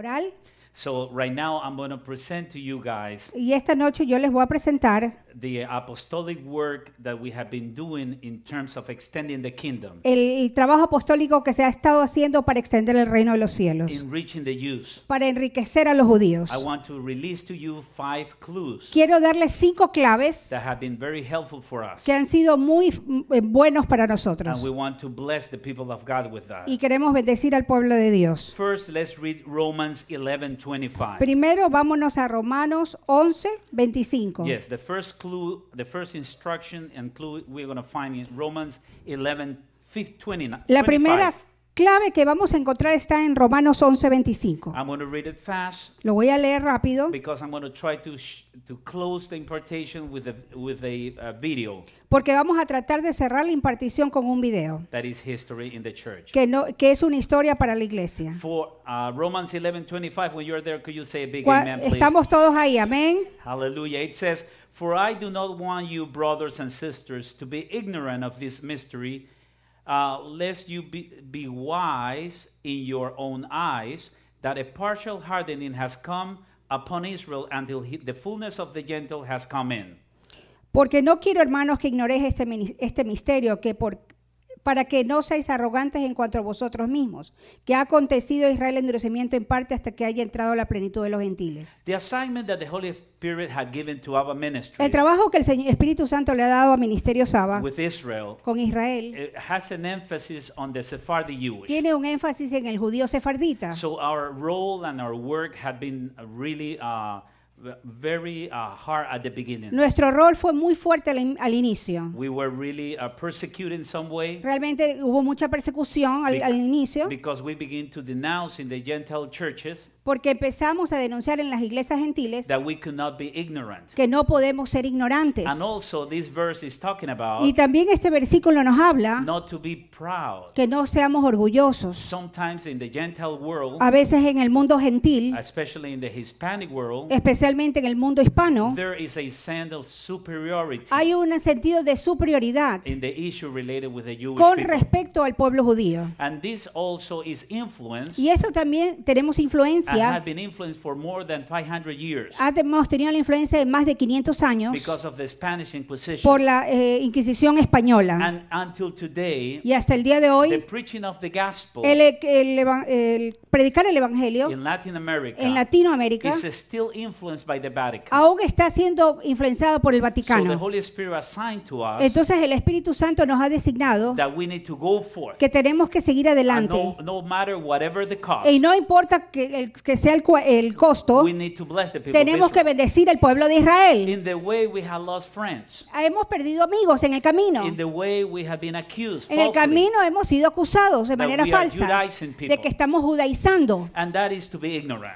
pastoral. So right now I'm going to present to you guys. Y esta noche yo les voy a presentar the apostolic work that we have been doing in terms of extending the kingdom. El trabajo apostólico que se ha estado haciendo para extender el reino de los cielos. In reaching the Jews. Para enriquecer a los judíos. I want to release to you five clues. Quiero darles cinco claves. That have been very helpful for us. Que han sido muy eh, buenos para nosotros. And we want to bless the people of God with that. Y queremos bendecir al pueblo de Dios. First, let's read Romans 11:25. Primero vámonos a Romanos 11:25. Yes, the first clue clue, the first instruction and clue we're going to find in Romans 11, 29. La primera clave que vamos a encontrar está en Romanos 11:25. Lo voy a leer rápido. Porque vamos a tratar de cerrar la impartición con un video. que, no, que es una historia para la iglesia. Uh, estamos todos ahí, amén. Aleluya. It says, "For I do not want you brothers and sisters to be ignorant of this mystery." uh, lest you be, be wise in your own eyes, that a partial hardening has come upon Israel until he, the fullness of the Gentile has come in. Porque no quiero, hermanos, que ignoréis este, este misterio, que por, para que no seáis arrogantes en cuanto a vosotros mismos, que ha acontecido a Israel endurecimiento en parte hasta que haya entrado la plenitud de los gentiles. el trabajo que el Espíritu Santo le ha dado a Ministerio Saba con Israel tiene un énfasis en el judío sefardita. So our role and our work had been really uh, Very, uh, hard at the beginning. Nuestro rol fue muy fuerte al, al inicio. We were really, uh, persecuted in some way Realmente hubo mucha persecución al, al inicio. Because we begin to denounce in the Gentile churches porque empezamos a denunciar en las iglesias gentiles that we could not be ignorant. que no podemos ser ignorantes. And also this verse is talking about y también este versículo nos habla not to be proud. que no seamos orgullosos. Sometimes in the Gentile world, a veces en el mundo gentil, especially in the Hispanic world, especialmente en el mundo hispano, hay un sentido de superioridad con respecto al pueblo judío. Y eso también tenemos influencia, hemos tenido la influencia de más de 500 años por la eh, Inquisición española. Y hasta el día de hoy, el, predicar el Evangelio en Latinoamérica is still aún está siendo influenciado por el Vaticano. Entonces el Espíritu Santo nos ha designado que tenemos que seguir adelante. Y no importa que, que sea el, costo, tenemos que bendecir al pueblo de Israel. Hemos perdido amigos en el camino. En el camino hemos sido acusados de manera falsa de que estamos judaizando.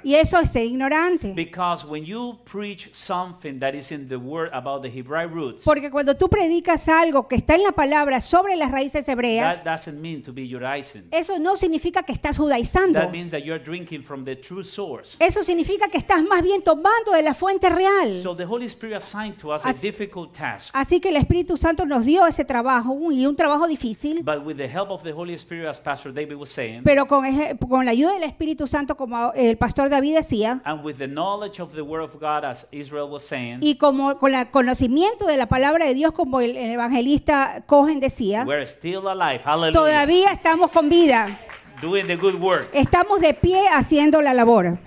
Y eso es ser ignorante. Porque cuando tú predicas algo que está en la palabra sobre las raíces hebreas, eso no significa que estás judaizando. Eso significa que estás más bien tomando de la fuente real. así, que el Espíritu Santo nos dio ese trabajo y un trabajo difícil. Pero con, con la ayuda del Espíritu Santo, como el Pastor David decía, and with the knowledge of the y como con el conocimiento de la palabra de Dios como el, evangelista Cohen decía. We're still alive. Todavía estamos con vida. Estamos de pie haciendo la labor.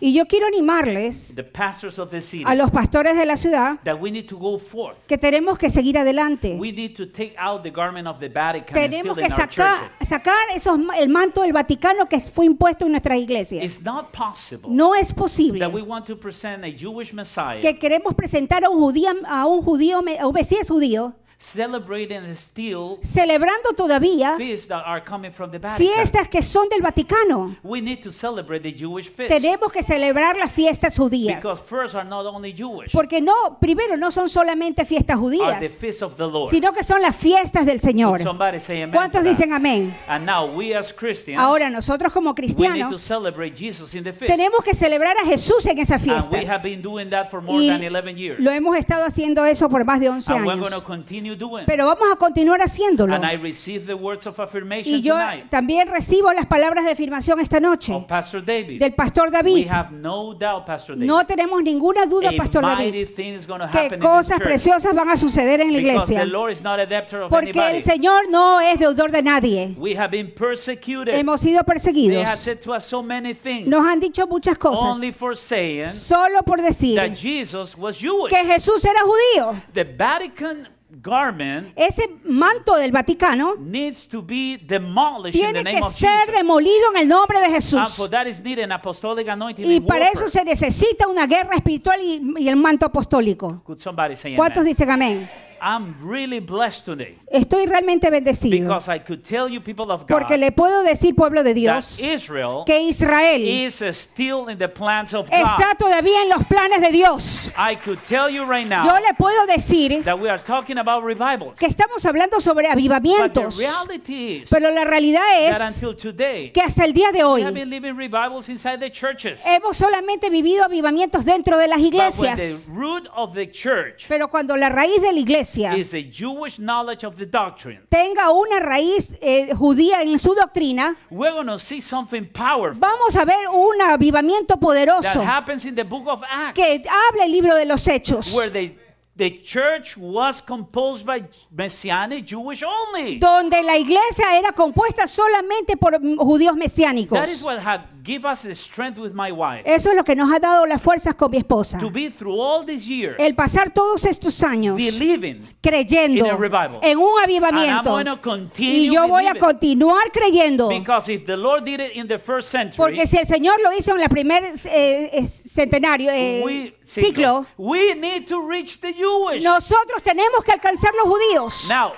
y yo quiero animarles a los pastores de la ciudad que tenemos que seguir adelante. tenemos que sacar, el manto del Vaticano que fue impuesto en nuestras iglesias. no es posible que queremos presentar a un judío, a un judío, un judío celebrando todavía fiestas que son del Vaticano. Tenemos que celebrar las fiestas judías. Porque no, primero no son solamente fiestas judías, sino que son las fiestas del Señor. ¿Cuántos dicen amén? Ahora nosotros como cristianos tenemos que celebrar a Jesús en esas fiestas. Lo hemos estado haciendo eso por más de 11 años. Pero vamos a continuar haciéndolo. y yo también recibo las palabras de afirmación esta noche del Pastor David. no, tenemos ninguna duda, Pastor David, que cosas preciosas van a suceder en la iglesia. Porque el Señor no es deudor de nadie. Hemos sido perseguidos. Nos han dicho muchas cosas. solo por decir que Jesús era judío. The Vatican ese manto del Vaticano tiene que ser demolido en el nombre de Jesús. y para eso se necesita una guerra espiritual y, y el manto apostólico. ¿Cuántos dicen amén? Estoy realmente bendecido. Porque le puedo decir pueblo de Dios que Israel está todavía en los planes de Dios. Yo le puedo decir que estamos hablando sobre avivamientos. Pero la realidad es que hasta el día de hoy hemos solamente vivido avivamientos dentro de las iglesias. Pero cuando la raíz de la iglesia iglesia is a Jewish knowledge of the doctrine, tenga una raíz eh, judía en su doctrina, we're gonna see something powerful vamos a ver un avivamiento poderoso that happens in the book of Acts, que habla el libro de los Hechos. Where they The church was composed by messianic Jewish only. Donde la iglesia era compuesta solamente por mm, judíos mesiánicos. That is what had eso es lo que nos ha dado las fuerzas con mi esposa. el pasar todos estos años creyendo en un avivamiento. y yo voy a continuar creyendo. Porque si el Señor lo hizo en el primer centenario, ciclo, nosotros tenemos que alcanzar los judíos. Now,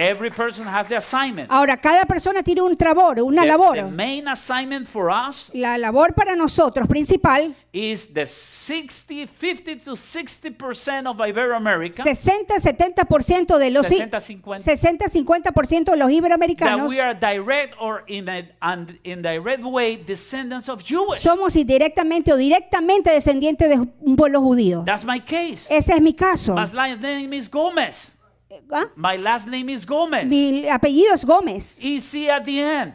Every person has the assignment. Ahora, cada persona tiene un trabajo, una the, labor. The main assignment for us la labor para nosotros principal is the 60, 50 to 60% of Iberoamerica. 60, 70% de los 60, 50, 60, 50 de los iberoamericanos. That we are direct or in a, and indirect way descendants of Jewish. Somos indirectamente o directamente descendientes de un pueblo judío. That's my case. Ese es mi caso. My name is Gomez. ¿Ah? My last name is Gomez. Mi apellido es Gómez. y at the end.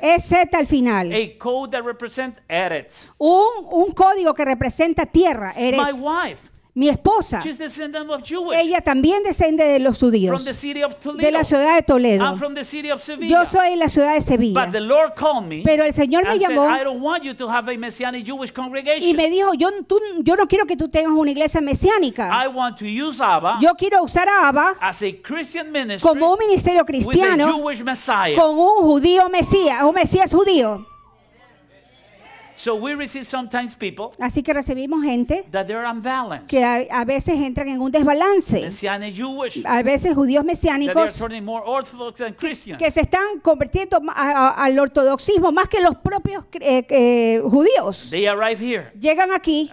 al final. A code that represents Eretz. Un, un código que representa tierra, Eretz. My wife mi esposa, ella también desciende de los judíos, de la ciudad de Toledo. Yo soy de la ciudad de Sevilla. Pero el Señor me llamó y me dijo, yo, no quiero que tú tengas una iglesia mesiánica. yo quiero usar a Abba como un ministerio cristiano como con un judío mesías, un mesías judío. Así que recibimos gente que a, veces entran en un desbalance. a veces judíos mesiánicos Que, se están convirtiendo al ortodoxismo más que los propios eh, judíos. Llegan aquí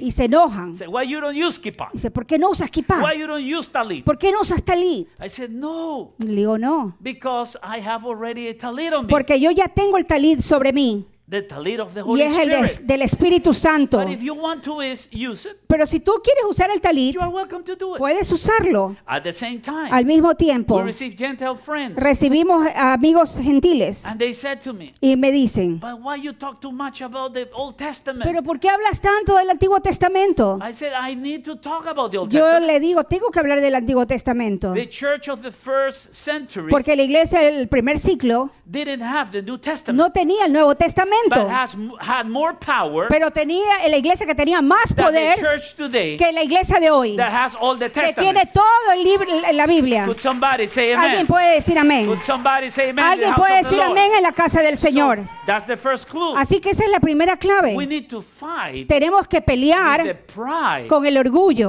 y se enojan. Dice, ¿por qué no usas kippah? ¿Por qué no usas talit? no. Le digo, no. Porque yo ya tengo el talit sobre mí y es el del Espíritu Santo. Pero si tú quieres usar el talit, puedes usarlo. Al mismo tiempo, recibimos amigos gentiles y me dicen, pero ¿por qué hablas tanto del Antiguo Testamento? Yo le digo, tengo que hablar del Antiguo Testamento, porque la iglesia del primer siglo no tenía el Nuevo Testamento pero tenía la iglesia que tenía más poder que la iglesia de hoy, que tiene todo el libro, la Biblia. Alguien puede decir amén. Alguien puede decir amén en la casa del Señor. Así que esa es la primera clave. Tenemos que pelear con el orgullo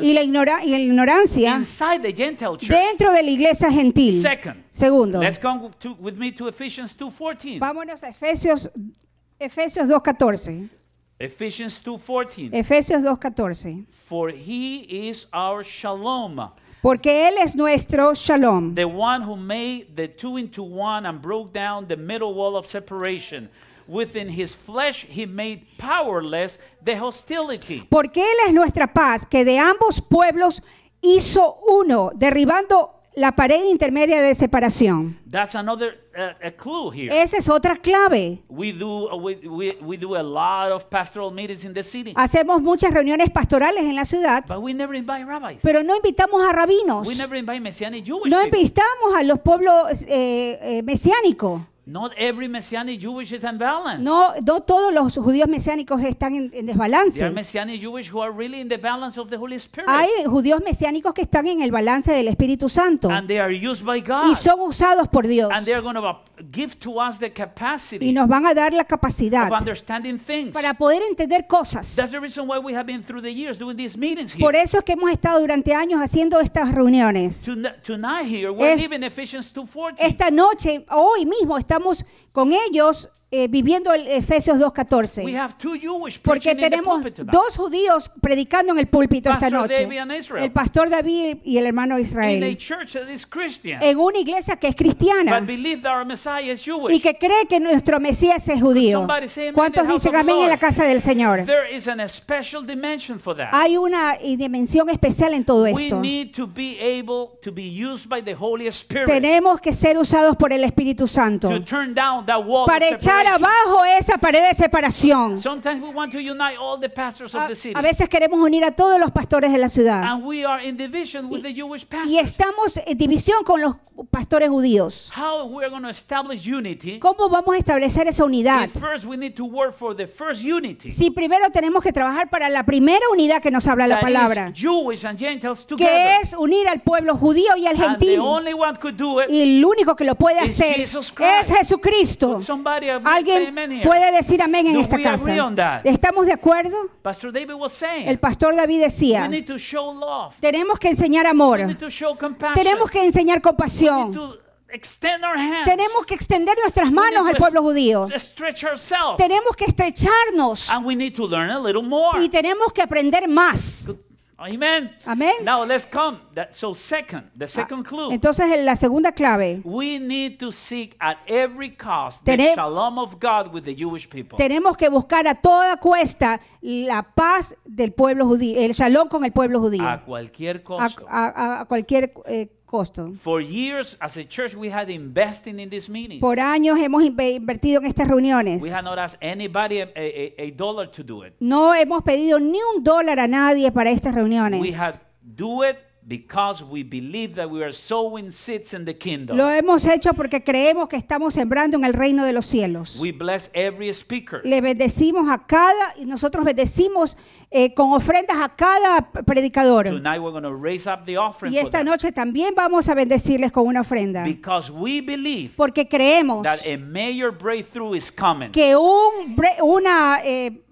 y la ignorancia dentro de la iglesia gentil. Segundo, Vámonos a Efesios Efesios, 2.14. Ephesians 2:14. Efesios 2:14. For he is our shalom. Porque él es nuestro shalom. The one who made the two into one and broke down the middle wall of separation. Within his flesh he made powerless the hostility. Porque él es nuestra paz, que de ambos pueblos hizo uno, derribando la pared intermedia de separación. Uh, Esa es otra clave. Uh, Hacemos muchas reuniones pastorales en la ciudad. Pero no invitamos a rabinos. no invitamos a los pueblos eh, eh, mesiánicos. Not every messianic Jewish is unbalanced. No, no todos los judíos mesiánicos están en, en desbalance. There are messianic Jewish who are really in the balance of the Holy Spirit. Hay judíos mesiánicos que están en el balance del Espíritu Santo. And they are used by God. Y son usados por Dios. And they are going to give to us the capacity. Y nos van a dar la capacidad. Of understanding things. Para poder entender cosas. That's the reason why we have been through the years doing these meetings here. Por eso es que hemos estado durante años haciendo estas reuniones. Tonight here we're es, Ephesians 2:14. Esta noche, hoy mismo estamos con ellos eh, viviendo el Efesios 2.14. Porque tenemos dos judíos predicando en el púlpito esta noche. El pastor David y el hermano Israel. En una iglesia que es cristiana. Y que cree que nuestro Mesías es judío. ¿Cuántos dicen amén en la casa del Señor? Hay una dimensión especial en todo esto. Tenemos que ser usados por el Espíritu Santo. Para echar abajo esa pared de separación. A veces queremos unir a todos los pastores de la ciudad. Y estamos en división con los pastores judíos. ¿Cómo vamos a establecer esa unidad? Si primero tenemos que trabajar para la primera unidad que nos habla la palabra. Que es unir al pueblo judío y al gentil. y el único que lo puede hacer es Jesucristo. ¿Alguien puede decir amén en esta casa? ¿Estamos de acuerdo? El pastor David decía, tenemos que enseñar amor, tenemos que enseñar compasión. Tenemos que extender nuestras manos al pueblo judío. Tenemos que estrecharnos. Y tenemos que aprender más. Amen. Amen. Now let's come. That, so second, the ah, second clue. Entonces en la segunda clave. We need to seek at every cost the shalom of God with the Jewish people. Tenemos que buscar a toda cuesta la paz del pueblo judío, el shalom con el pueblo judío. A cualquier costo. A, a, a cualquier eh, costo. For years, as a church, we had investing in these meetings. Por años hemos invertido en estas reuniones. We had not asked anybody a, a, a dollar to do it. No hemos pedido ni un dólar a nadie para estas reuniones. We had do it lo hemos hecho porque creemos que estamos sembrando en el reino de los cielos. Le bendecimos a cada y nosotros bendecimos eh, con ofrendas a cada predicador. y esta noche también vamos a bendecirles con una ofrenda. porque creemos breakthrough que un una eh,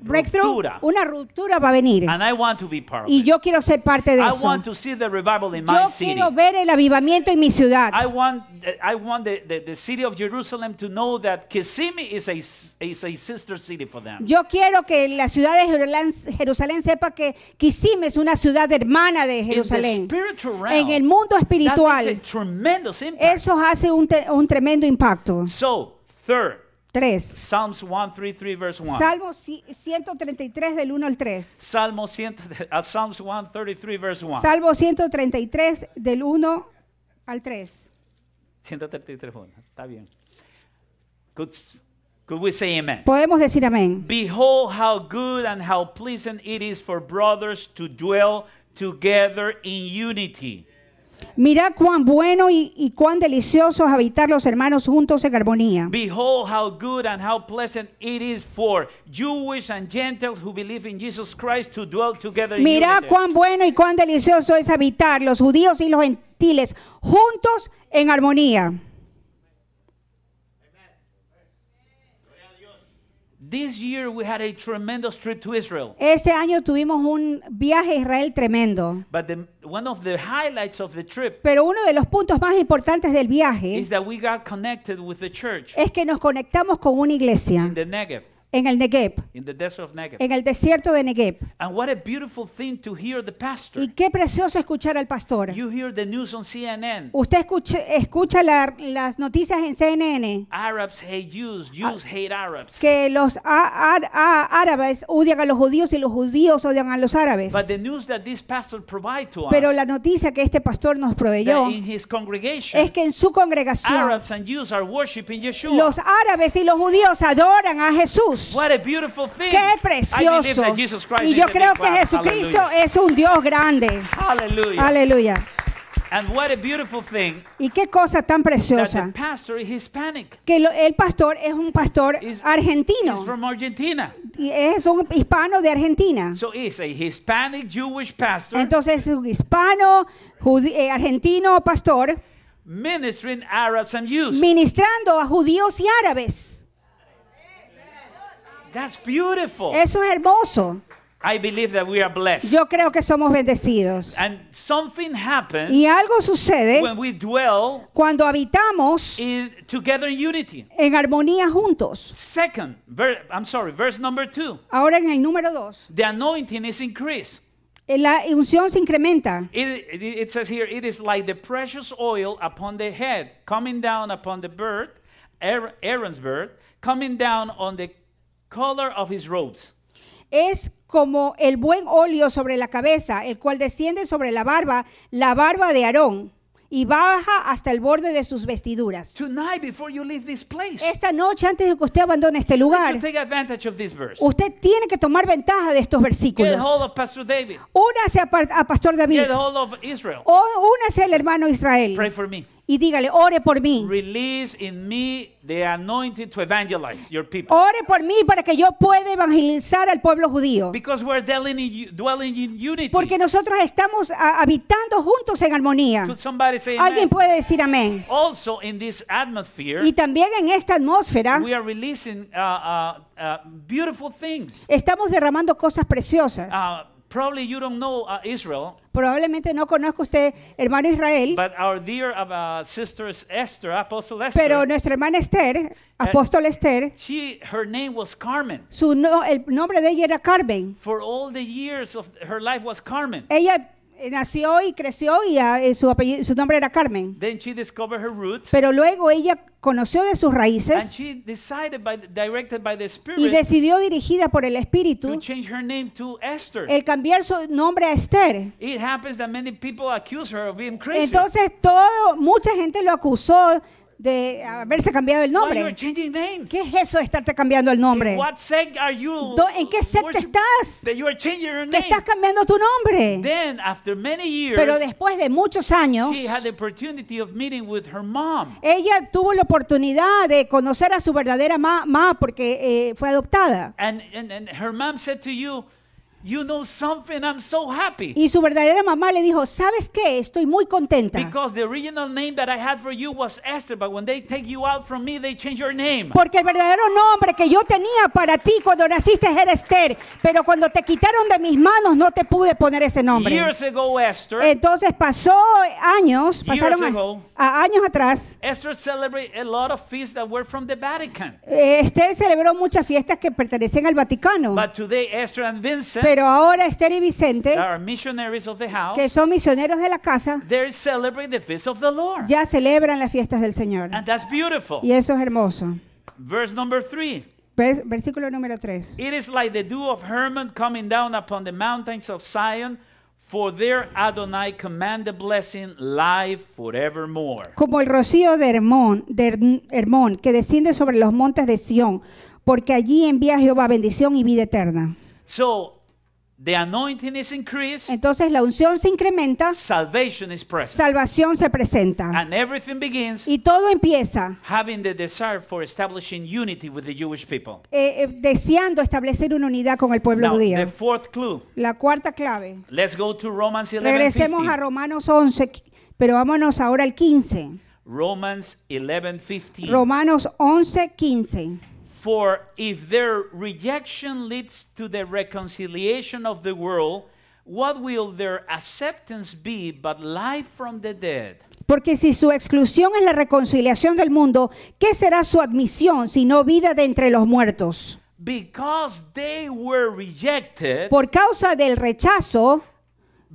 breakthrough, una ruptura va a venir. y yo quiero ser parte de eso. yo quiero ver el avivamiento en mi ciudad. Yo quiero que la ciudad de Jerusalén, sepa que Kisime es una ciudad hermana de Jerusalén. en el mundo espiritual, eso hace un, tremendo impacto. So, third, Salmos Psalms 133 verse 1. Salmo 133 del 1 al 3. Salmos uh, Psalms 133 verse 1. Salmo 133 del 1 al 3. 133 Está bien. Could we say amen? Podemos decir amén. Behold how good and how pleasant it is for brothers to dwell together in unity. Mira cuán bueno y, cuán delicioso es habitar los hermanos juntos en armonía. Behold how good and how pleasant it is for and who believe in Jesus Christ to dwell together. cuán bueno y cuán delicioso es habitar los judíos y los gentiles juntos en armonía. Este año tuvimos un viaje a Israel tremendo. Pero uno de los puntos más importantes del viaje es que nos conectamos con una iglesia Negev en el Negev, en el desierto de Negev. Y qué precioso escuchar al pastor. Usted escucha, las noticias en CNN. Ah, que los árabes odian a los judíos y los judíos odian a los árabes. Pero la noticia que este pastor nos proveyó es que en su congregación los árabes y los judíos adoran a Jesús. Qué precioso. y yo creo que Jesucristo es un Dios grande. Aleluya. y qué cosa tan preciosa. Que el pastor es un pastor argentino. Y es un hispano de Argentina. entonces es Entonces un hispano eh, argentino pastor. Ministrando a judíos y árabes. That's beautiful. Eso es hermoso. I believe that we are blessed. Yo creo que somos bendecidos. And something happens y algo sucede when we dwell cuando habitamos in, together in unity. en armonía juntos. Second, ver, I'm sorry, verse number two. Ahora en el número dos. The anointing is increased. La unción se incrementa. It, it, it says here, it is like the precious oil upon the head, coming down upon the bird, Aaron's bird, coming down on the of Es como el buen óleo sobre la cabeza, el cual desciende sobre la barba, la barba de Aarón, y baja hasta el borde de sus vestiduras. Esta noche, antes de que usted abandone este lugar, usted tiene que tomar ventaja de estos versículos. Únase a, Pastor David. únase al hermano Israel. Pray for me y dígale, ore por mí. Release in me the to evangelize your people. Ore por mí para que yo pueda evangelizar al pueblo judío. Because we're dwelling in, unity. Porque nosotros estamos habitando juntos en armonía. Alguien puede decir amén. Also in this atmosphere, y también en esta atmósfera we are releasing, uh, uh, uh, beautiful things. estamos derramando cosas preciosas. Probably you don't know uh, Israel. Probablemente no conozco usted hermano Israel. But our dear uh, sister Esther, Apostle Esther. Pero nuestra hermana Esther, eh, apóstol Esther. She, her name was Carmen. Su no, el nombre de ella era Carmen. For all the years of her life was Carmen. Ella Eh, nació y creció y eh, su, su nombre era Carmen. Pero luego ella conoció de sus raíces y decidió dirigida por el Espíritu el cambiar su nombre a Esther. Entonces todo, mucha gente lo acusó de haberse cambiado el nombre. ¿Qué es eso de estarte cambiando el nombre? ¿En qué secta estás? Te estás cambiando tu nombre. Pero después de muchos años, ella tuvo la oportunidad de conocer a su verdadera mamá porque eh, fue adoptada. and, and her mom said You know something, I'm so happy. Y su verdadera mamá le dijo, "¿Sabes qué? Estoy muy contenta." Because the original name that I had for you was Esther, but when they take you out from me, they change your name. Porque el verdadero nombre que yo tenía para ti cuando naciste era Esther, pero cuando te quitaron de mis manos no te pude poner ese nombre. Years ago, Esther. Entonces pasó años, pasaron years ago, a, a años atrás. Esther celebrated a lot of feasts that were from the Vatican. Eh, Esther celebró muchas fiestas que pertenecen al Vaticano. But today Esther and Vincent pero ahora Esther y Vicente, house, que son misioneros de la casa, the feast of the Lord. ya celebran las fiestas del Señor. And that's beautiful. Y eso es hermoso. Verse number three. Versículo número 3. It is like the dew of Hermon coming down upon the mountains of Zion. For their Adonai command blessing live forevermore. Como el rocío de Hermón, de Hermón, que desciende sobre los montes de Sión, porque allí envía Jehová bendición y vida eterna. So The anointing is increased, Entonces la unción se incrementa. Salvation is present. Salvación se presenta. And everything begins y todo empieza having the desire for establishing unity with the Jewish people. Eh, eh, deseando establecer una unidad con el pueblo Now, judío. The fourth clue. La cuarta clave. Let's go to Romans 11, Regresemos 15. a Romanos 11, pero vámonos ahora al 15. Romans 11:15. Romanos 11:15. For if their rejection leads to the reconciliation of the world, what will their acceptance be but life from the dead? Porque si su exclusión es la reconciliación del mundo, ¿qué será su admisión sino vida de entre los muertos? Because they were rejected, Por causa del rechazo,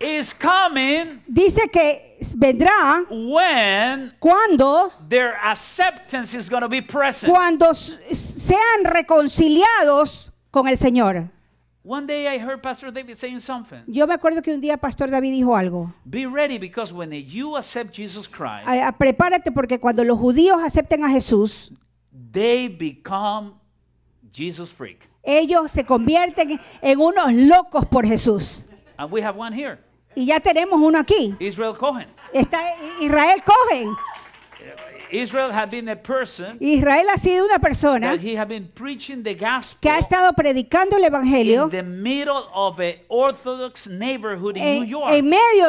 is coming dice que vendrá when cuando their acceptance is going to be present. Cuando sean reconciliados con el Señor. One day I heard Pastor David saying something. Yo me acuerdo que un día Pastor David dijo algo. Be ready because when you accept Jesus Christ, a, a, prepárate porque cuando los judíos acepten a Jesús, they become Jesus freak. Ellos se convierten en unos locos por Jesús. And we have one here. Y ya tenemos uno aquí. Israel Cohen. Está Israel Cohen. Israel, ha sido una persona que ha estado predicando el evangelio en medio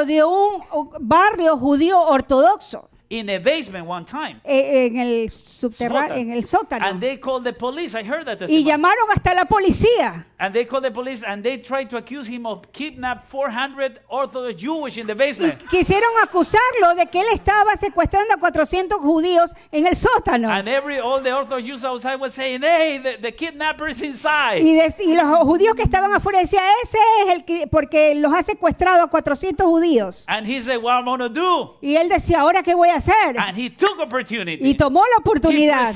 de un barrio judío ortodoxo in the basement one time. Eh, en el subterráneo, en el sótano. And they called the police. I heard that y llamaron hasta la policía. And they called the police and they tried to accuse him of kidnap 400 Orthodox Jewish in the basement. Y quisieron acusarlo de que él estaba secuestrando a 400 judíos en el sótano. And every all the Orthodox Jews outside was saying, "Hey, the, the kidnapper is inside." Y, de, y los judíos que estaban afuera decían, "Ese es el que porque los ha secuestrado a 400 judíos." And he said, "What am I going to do?" Y él decía, "¿Ahora qué voy a hacer. Y tomó la oportunidad.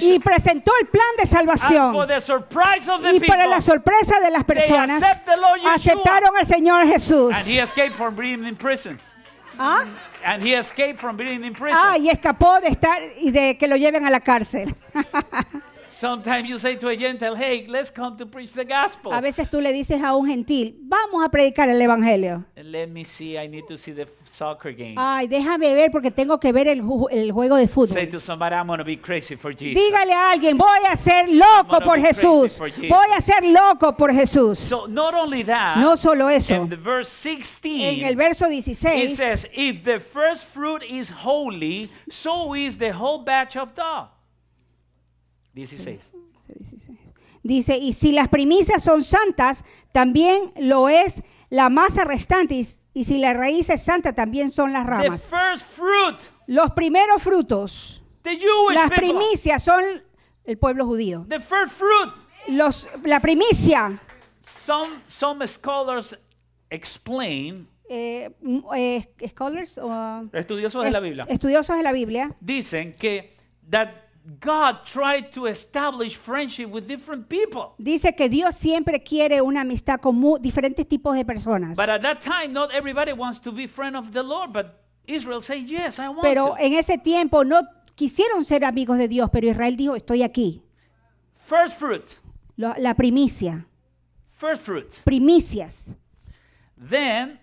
Y presentó el plan de salvación. y para la sorpresa de las personas, aceptaron al Señor Jesús. Ah, y escapó de estar y de que lo lleven a la cárcel. Sometimes you say to a Gentile, hey, let's come to preach the gospel. A veces tú le dices a un gentil, vamos a predicar el evangelio. Let me see, I need to see the soccer game. Ay, déjame ver porque tengo que ver el, el juego de fútbol. Say to somebody, I'm gonna be crazy for Jesus. Dígale a alguien, voy a ser loco por Jesús. Voy a ser loco por Jesús. So, not only that, no solo eso. In the verse 16, en el verso 16, it says, if the first fruit is holy, so is the whole batch of dough. 16. Dice, y si las primicias son santas, también lo es la masa restante. Y, si la raíz es santa, también son las ramas. first fruit, Los primeros frutos. las primicias son el pueblo judío. The first fruit, Los, la primicia. Some, scholars explain eh, eh, estudiosos de la Biblia. Estudiosos de la Biblia. Dicen que God tried to establish friendship with different people. Dice que Dios siempre quiere una amistad con diferentes tipos de personas. But at that time, not everybody wants to be friend of the Lord, but Israel say "Yes, I want." Pero en ese tiempo no quisieron ser amigos de Dios, pero Israel dijo, "Estoy aquí." First fruit. La, la primicia. First fruit. Primicias. Then,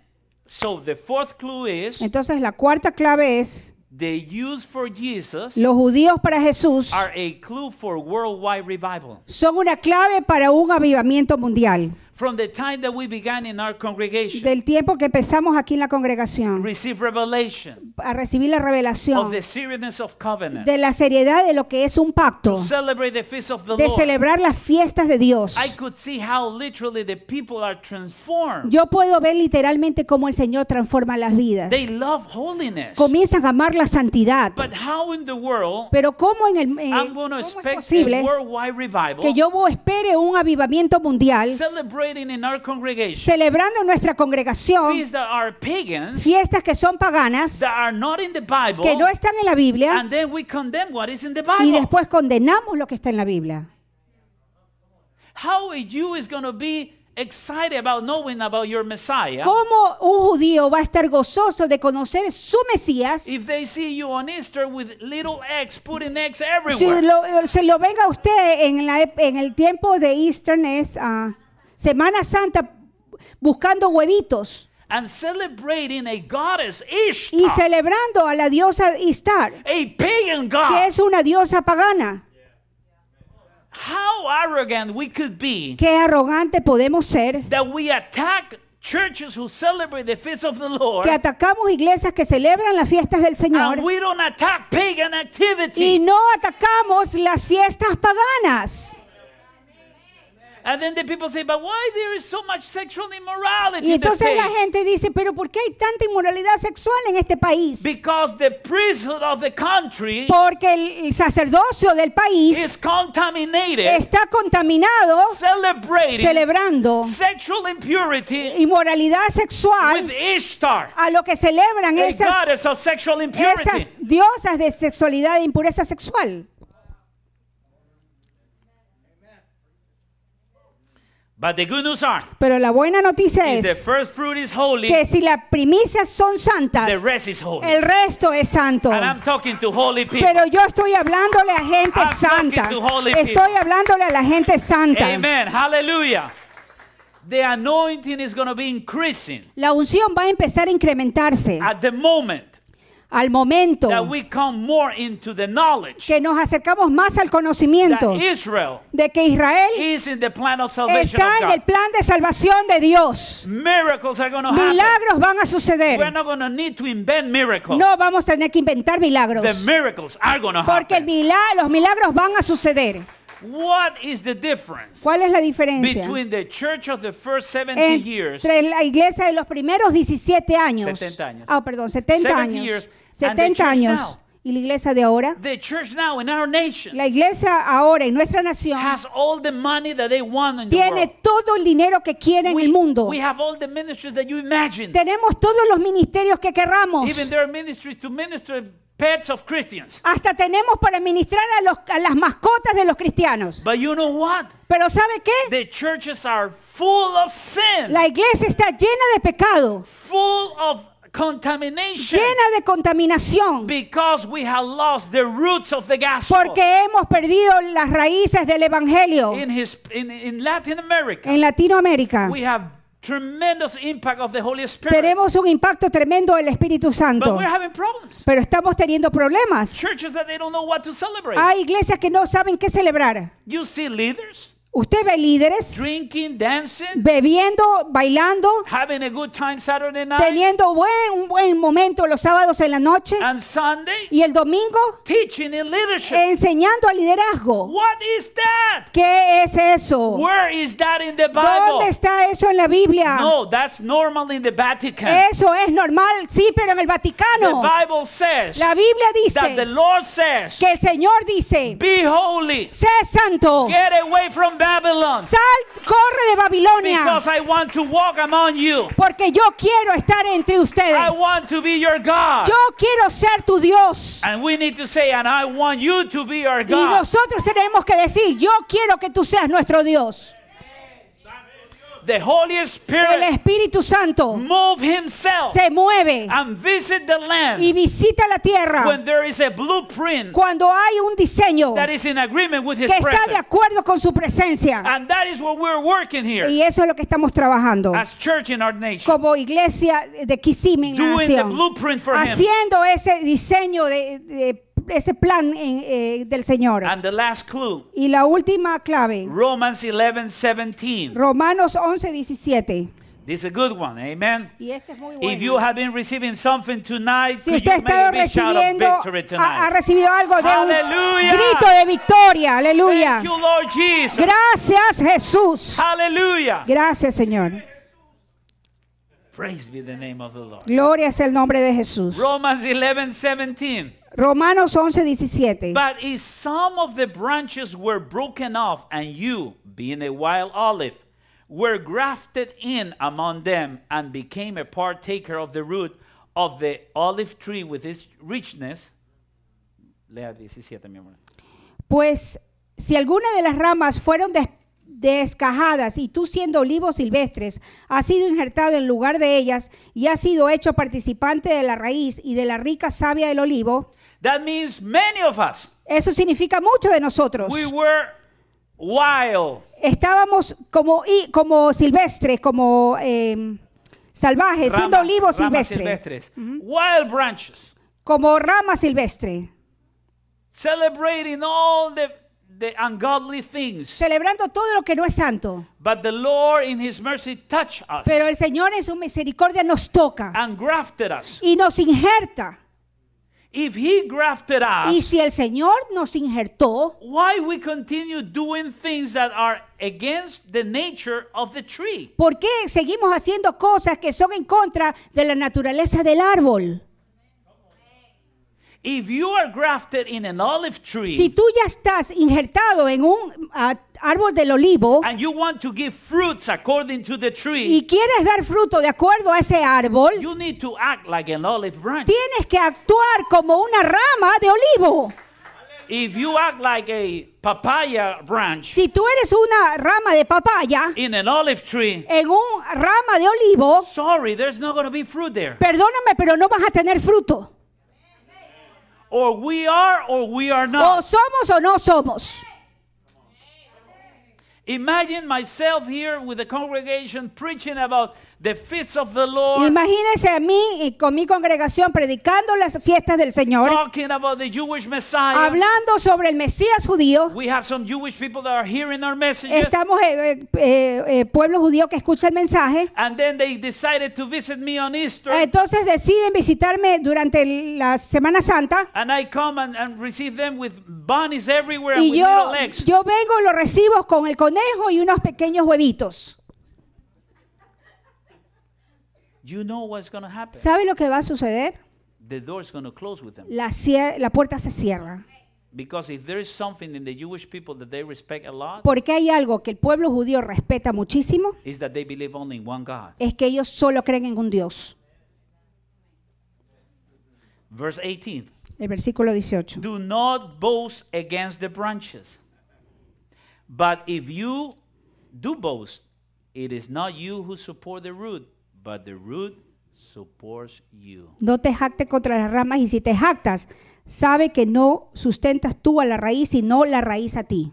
so the fourth clue is. Entonces la cuarta clave es los judíos para Jesús son una clave para un avivamiento mundial del tiempo que empezamos aquí en la congregación a recibir la revelación de la seriedad de lo que es un pacto de celebrar las fiestas de Dios yo puedo ver literalmente cómo el Señor transforma las vidas comienzan a amar la santidad pero cómo en el es posible que yo espere un avivamiento mundial celebrating in our congregation celebrando nuestra congregación feasts that are fiestas que son paganas that are not in the Bible, que no están en la Biblia and then we condemn what is in the Bible. y después condenamos lo que está en la Biblia. How a Jew is going to be excited about knowing about your Messiah. ¿Cómo un judío va a estar gozoso de conocer su Mesías? If they see you on Easter with little eggs, putting eggs everywhere. Si lo, se lo venga usted en, la, en el tiempo de Easter es uh, Semana Santa buscando huevitos. y celebrando a la diosa Ishtar, que es una diosa pagana. Qué arrogante podemos ser. que atacamos iglesias que celebran las fiestas del Señor y no atacamos las fiestas paganas y entonces la gente dice, pero ¿por qué hay tanta inmoralidad sexual en este país? Because the priesthood of the country Porque el, sacerdocio del país está contaminado celebrating celebrando sexual impurity inmoralidad sexual with a lo que celebran esas, esas diosas de sexualidad e impureza sexual. Pero la buena noticia es que si las primicias son santas, el resto es santo. Pero yo estoy hablándole a gente santa. estoy hablándole a la gente santa. Amen. Hallelujah. La unción va a empezar a incrementarse. At the moment al momento que nos acercamos más al conocimiento de que Israel está en el plan de salvación de Dios. milagros van a suceder. No vamos a tener que inventar milagros. Porque los milagros van a suceder. ¿Cuál es la diferencia entre la iglesia de los primeros 17 años? Ah, perdón, 70 años. 70 años. Y la iglesia de ahora, the church now in our nation la iglesia ahora en nuestra nación, has all the money that they want in tiene the world. todo el dinero que quiere en el mundo. We have all the ministries that you imagine. Tenemos todos los ministerios que querramos. Even there are ministries to minister pets of Christians. Hasta tenemos para ministrar a, los, a las mascotas de los cristianos. But you know what? Pero ¿sabe qué? The churches are full of sin. La iglesia está llena de pecado. Full of llena de contaminación we have lost the roots of the gospel. porque hemos perdido las raíces del evangelio in his, in, in Latin America, en Latinoamérica we have Tremendous impact of the Holy Spirit. Tenemos un impacto tremendo del Espíritu Santo. But we're having problems. Pero estamos teniendo problemas. That they don't know what to Hay iglesias que no saben qué celebrar. You see leaders? Usted ve líderes drinking, dancing, bebiendo, bailando, having a good time Saturday night, teniendo buen, un buen momento los sábados en la noche and Sunday, y el domingo teaching in leadership. enseñando a liderazgo. What is that? ¿Qué es eso? Where is that in the Bible? ¿Dónde está eso en la Biblia? No, that's normal in the Vatican. Eso es normal, sí, pero en el Vaticano. The Bible says la Biblia dice that the Lord says, que el Señor dice Be holy. Sé santo. Get away from Sal, corre de Babilonia. Porque yo quiero estar entre ustedes. Yo quiero ser tu Dios. Y nosotros tenemos que decir, yo quiero que tú seas nuestro Dios. The Holy Spirit el Espíritu Santo move himself se mueve and visit the land y visita la tierra when there is a blueprint cuando hay un diseño that is in agreement with his que presence. está de acuerdo con su presencia. And that is what we're working here. Y eso es lo que estamos trabajando As church in our nation. como iglesia de Kissimmee, Doing nación, haciendo him. ese diseño de, de ese plan eh, eh, del Señor. And the last clue. Y la última clave. Romans 11:17. Romanos 11:17. This is a good one, amen. Y este es muy bueno. If you have been receiving something tonight, si usted está recibiendo, ha, ha, recibido algo de Hallelujah. un grito de victoria, aleluya. Gracias Jesús. Aleluya. Gracias Señor. Praise be the name of the Lord. Gloria es el nombre de Jesús. Romans 11:17. Romanos 11, 17. But if some of the branches were broken off, and you, being a wild olive, were grafted in among them and became a partaker of the root of the olive tree with its richness. Lea 17, mi amor. Pues si alguna de las ramas fueron des descajadas y tú siendo olivos silvestres has sido injertado en lugar de ellas y has sido hecho participante de la raíz y de la rica savia del olivo, eso significa muchos de nosotros. We Estábamos como, como silvestres, como em, salvajes, siendo olivos silvestres. branches. Como ramas silvestres. Celebrando todo lo que no es santo. Pero el Señor en su misericordia nos toca. Y nos injerta y si el Señor nos injertó, nature tree? ¿Por qué seguimos haciendo cosas que son en contra de la naturaleza del árbol? si tú ya estás injertado en un árbol del olivo y quieres dar fruto de acuerdo a ese árbol, tienes que actuar como una rama de olivo. papaya si tú eres una rama de papaya en un rama de olivo, Perdóname, pero no vas a tener fruto. or we are or we are not. O somos o no somos. Imagine myself here with the congregation preaching about the feasts of the Lord. Imagínese a mí y con mi congregación predicando las fiestas del Señor. Talking about the Jewish Messiah. Hablando sobre el Mesías judío. We have some Jewish people that are hearing our message. Estamos eh, eh, eh, eh, pueblo judío que escucha el mensaje. And then they decided to visit me on Easter. Entonces deciden visitarme durante la Semana Santa. And I come and, and receive them with bunnies everywhere y and with yo, little legs. Yo vengo y lo recibo con el con conejo y unos pequeños huevitos. You know what's gonna happen. ¿Sabe lo que va a suceder? The door's gonna close with them. La, la puerta se cierra. Porque hay algo que el pueblo judío respeta muchísimo. Is that they believe only in one God. Es que ellos solo creen en un Dios. Verse 18. El versículo 18. Do not boast against the branches. But if you do boast, it is not you who support the root, but the root supports you. No te jactes contra las ramas y si te jactas, sabe que no sustentas tú a la raíz, sino la raíz a ti.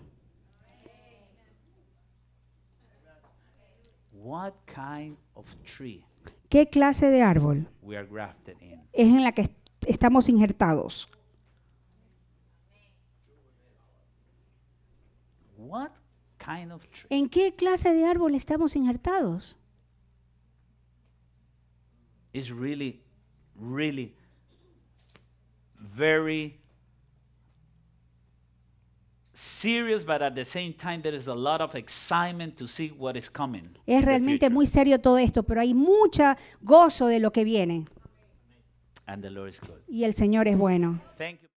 What kind of tree ¿Qué clase de árbol we are grafted in? es en la que estamos injertados? what kind of tree? ¿En qué clase de árbol estamos injertados? It's really, really very serious, but at the same time there is a lot of excitement to see what is coming. Es realmente muy serio todo esto, pero hay mucha gozo de lo que viene. And the Lord is good. Y el Señor es bueno. Thank you.